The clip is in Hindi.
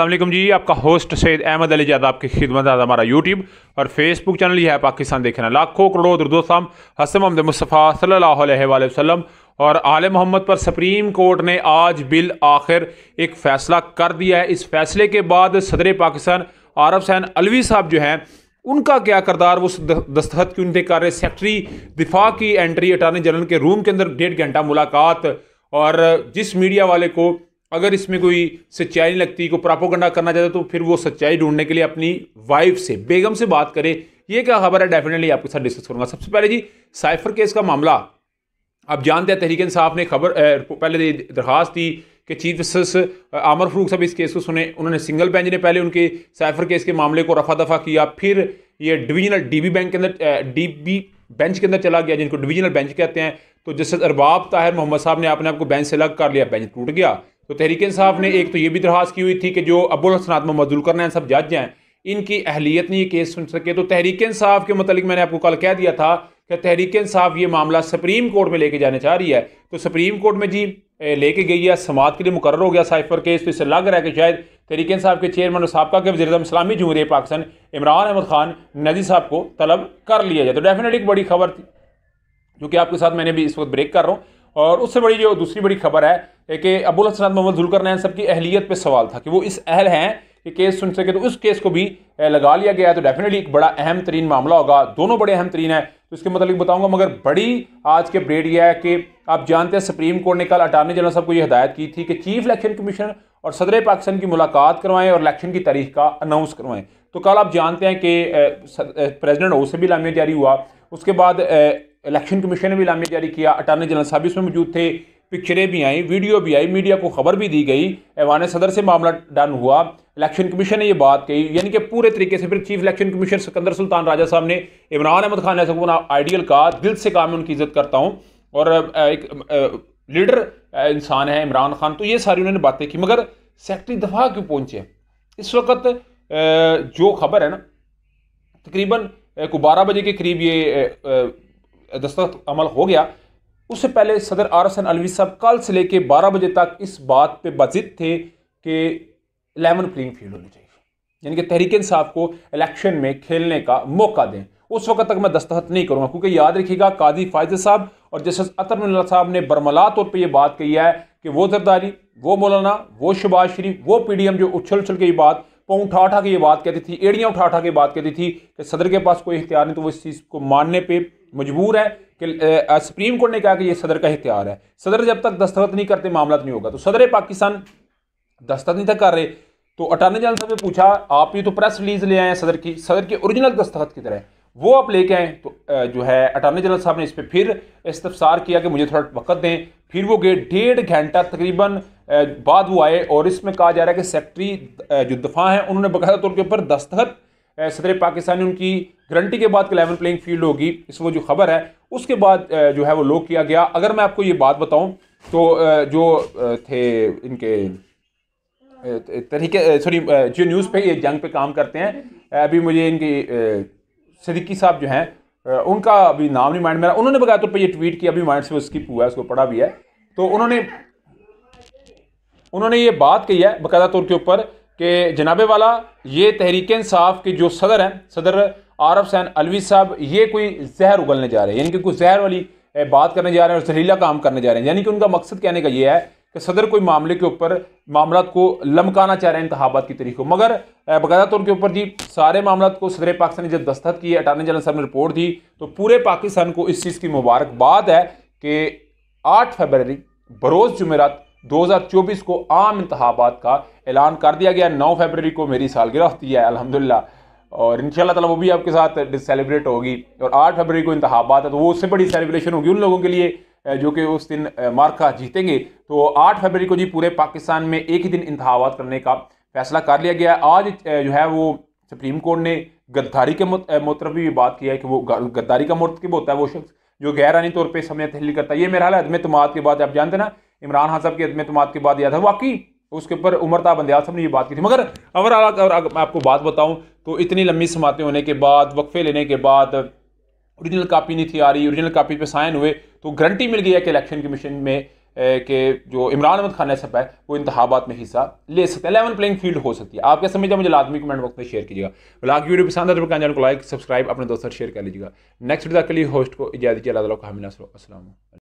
असलम जी आपका होस्ट सैद अहमद अली जाद आपकी खिदमत आज हमारा यूट्यूब और फेसबुक चैनल यह है पाकिस्तान देखना लाखों करोड़ों दुर्दोस्ताम हसम अहमद मुस्तफ़ा सल्ला वसलम और आल मोहम्मद पर सुप्रीम कोर्ट ने आज बिल आखिर एक फ़ैसला कर दिया है इस फैसले के बाद सदर पाकिस्तान आरफ सैन अलवी साहब जो हैं उनका क्या करदार वो दस्तखत क्यों थे कर रहे सेक्रटरी दिफा की एंट्री अटारनी जनरल के रूम के अंदर डेढ़ घंटा मुलाकात और जिस मीडिया वाले को अगर इसमें कोई सच्चाई नहीं लगती कोई प्रापोगंडा करना चाहता तो फिर वो सच्चाई ढूंढने के लिए अपनी वाइफ से बेगम से बात करे ये क्या खबर है डेफिनेटली आपके साथ डिस्कस करूंगा सबसे पहले जी साइफर केस का मामला आप जानते हैं तहरीकन साहब ने खबर पहले दरखास्त दी कि चीफ जस्टिस आमर फरूक साहब इस केस को सुने उन्होंने सिंगल बेंच ने पहले उनके साइफर केस के मामले को रफा दफा किया फिर ये डिवीजनल डीबी बैंक के अंदर डीबी बेंच के अंदर चला गया जिनको डिवीजनल बेंच कहते हैं तो जस्टिस अरबाब ताहिर मोहम्मद साहब ने अपने आप को बेंच से अलग कर लिया बेंच टूट गया तो तहरीक साहब ने एक तो ये भी दरख्वास्त की हुई थी कि जो अबुल हसनात करना है सब जज हैं इनकी अहलियत नहीं ये केस सुन सके तो तहरीक साहब के मतलब मैंने आपको कल कह दिया था कि तहरीक साहब ये मामला सुप्रीम कोर्ट में लेके जाने चाह रही है तो सुप्रीम कोर्ट में जी लेके गई है समात के लिए मुकर हो गया साइफर केस तो इससे लग रहा है कि शायद तहरीक साहब के चेयरमैन और सबका के वजीरम इस्लामी जमहूरी पाकिस्तान इमरान अहमद खान नजी साहब को तलब कर लिया जाए तो डेफिनेटली एक बड़ी खबर थी क्योंकि आपके साथ मैंने भी इस वक्त ब्रेक कर रहा हूँ और उससे बड़ी जो दूसरी बड़ी खबर है कि अबुल हसनाद मोहम्मद जुलकर नैन सबकी अहलियत पर सवाल था कि वो इस अहल हैं कि केस सुन सके तो उस केस को भी लगा लिया गया है तो डेफिनेटली एक बड़ा अहम तरीन मामला होगा दोनों बड़े अहम तरीन है तो इसके मतलब बताऊंगा मगर बड़ी आज के अपडेट यह है कि आप जानते हैं सुप्रीम कोर्ट ने कल अटारनी जनरल साहब को यह हदायत की थी कि चीफ इलेक्शन कमीशन और सदर पाकिस्तान की मुलाकात करवाएं और इलेक्शन की तारीख का अनाउंस करवाएं तो कल आप जानते हैं कि प्रेजिडेंट हाउस से भी लामिया जारी हुआ उसके बाद इलेक्शन कमीशन ने भी इलामिया जारी किया अटारनी जनरल साहब इसमें मौजूद थे पिक्चरें भी आई वीडियो भी आई मीडिया को खबर भी दी गई ऐवान सदर से मामला डन हुआ इलेक्शन कमीशन ने यह बात कही यानी कि पूरे तरीके से फिर chief election commission Sikandar Sultan Raja साहब ने इमरान अहमद खान ऐसा अपना आइडियल कहा दिल से कहा उनकी इज्जत करता हूँ और एक लीडर इंसान है इमरान खान तो ये सारी उन्होंने बातें की मगर सेक्रेटरी दफा क्यों पहुंचे इस वक्त जो खबर है ना तकरीबन को बारह बजे के करीब ये दस्तखत अमल हो गया उससे पहले सदर आर एस एन अलवी साहब कल से लेकर बारह बजे तक इस बात पे बजिद थे कि लेवन प्लेइंग फील्ड होनी चाहिए यानी कि तहरीक साहब को इलेक्शन में खेलने का मौका दें उस वक्त तक मैं दस्तखत नहीं करूँगा क्योंकि याद रखिएगा कादी फायज साहब और जस्टिस अतर साहब ने बरमला तौर पर यह बात कही है कि वो जरदारी वो मौलाना वो शबाज शरीफ वो पी डी एम जो उछल उछल के ये बात पाँव उठा उठा के ये बात कहती थी एड़ियाँ उठा उठा के बात कहती थी कि सदर के पास कोई इख्तियार नहीं तो वो इस चीज़ को मानने पर मजबूर है कि सुप्रीम कोर्ट ने कहा कि ये सदर का इख्तियार है सदर जब तक दस्तखत नहीं करते मामला तो नहीं होगा तो सदर पाकिस्तान दस्तखत नहीं तक कर रहे तो अटॉर्नी जनरल साहब ने पूछा आप ये तो प्रेस रिलीज ले आए हैं सदर की सदर के ओरिजिनल दस्तखत की तरह वो आप लेके आए तो जो है अटॉर्नी जनरल साहब ने इस पर फिर इस्तफसार किया कि मुझे थोड़ा वक्त दें फिर वो गए डेढ़ घंटा तकरीबन बाद वो आए और इसमें कहा जा रहा है कि सेक्रेटरी जो दफा हैं उन्होंने बाकायदा तौर के ऊपर दस्तखत सदर पाकिस्तान ने उनकी गारंटी के बाद लेवल प्लेइंग फील्ड होगी इसमें जो खबर है उसके बाद जो है वो लोक किया गया अगर मैं आपको ये बात बताऊं तो जो थे इनके तरीके सॉरी जो न्यूज़ पे ये जंग पे काम करते हैं अभी मुझे इनकी सदीकी साहब जो हैं उनका अभी नाम नहीं माइंड मेरा उन्होंने बताया तौर पर यह ट्वीट किया अभी माइंड से वो स्किप हुआ है उसको पढ़ा भी है तो उन्होंने उन्होंने ये बात कही है बाकायदा तौर के ऊपर कि जनाबे वाला ये तहरीक इंसाफ के जो सदर हैं सदर आरफ सैन अलवी साहब ये कोई जहर उगलने जा रहे हैं यानी कि कोई जहर वाली बात करने जा रहे हैं और जहरीला काम करने जा रहे हैं यानी कि उनका मकसद कहने का ये है कि सदर कोई मामले के ऊपर मामला को लमकाना चाह रहे हैं इंतबात की तरीक़ों मगर बकायदा तौर के ऊपर जी सारे मामला को सदर पाकिस्तान ने जब दस्तखत किए अटारनी जनरल साहब ने रिपोर्ट दी तो पूरे पाकिस्तान को इस चीज़ की मुबारकबाद है कि आठ फरवरी बरोज़ हज़ार 2024 को आम इंतबात का ऐलान कर दिया गया नौ फरवरी को मेरी सालगिरह होती है अलहमदिल्ला और इन ताला वो भी आपके साथ सेलिब्रेट होगी और आठ फरवरी को इंतबात है तो वो उससे बड़ी सेलिब्रेशन होगी उन लोगों के लिए जो कि उस दिन मार्का जीतेंगे तो आठ फरवरी को जी पूरे पाकिस्तान में एक ही दिन इंतबात करने का फैसला कर लिया गया आज जो है वो सुप्रीम कोर्ट ने गद्दारी के मोतरफ भी बात किया है कि वो गद्दारी का मोतकब होता है वो शख्स जो गैरानी तौर पर समय तहलील करता है ये मेरा हाल है अदम तमाद के बाद आप जानते ना इमरान खान साहब की अदम तमाद के बाद यह था वाकई उसके ऊपर उमरता बंदयाल साहब ने ये बात की थी मगर अवर अगर आपको बात बताऊं तो इतनी लंबी समातें होने के बाद वक्फ़े लेने के बाद औरिजिनल कापी नहीं थी आ रही औरिजिनल कापी पर साइन हुए तो गारंटी मिल गई है कि इलेक्शन कमीशन में के जो इमरान अहमद खान सब है वो इंतबात में हिस्सा ले सकते हैं एलेवन प्लेइंग फील्ड हो सकती है आप क्या समझा मुझे लाजमी कमेंट वक्त में शेयर कीजिएगा ब्लॉग वीडियो पसंद है तो चैनल को लाइक सब्सक्राइब अपने दोस्तों शेयर कर लीजिएगा नेक्स्ट तक के लिए होस्ट को इजाज़त अल्लाह का असल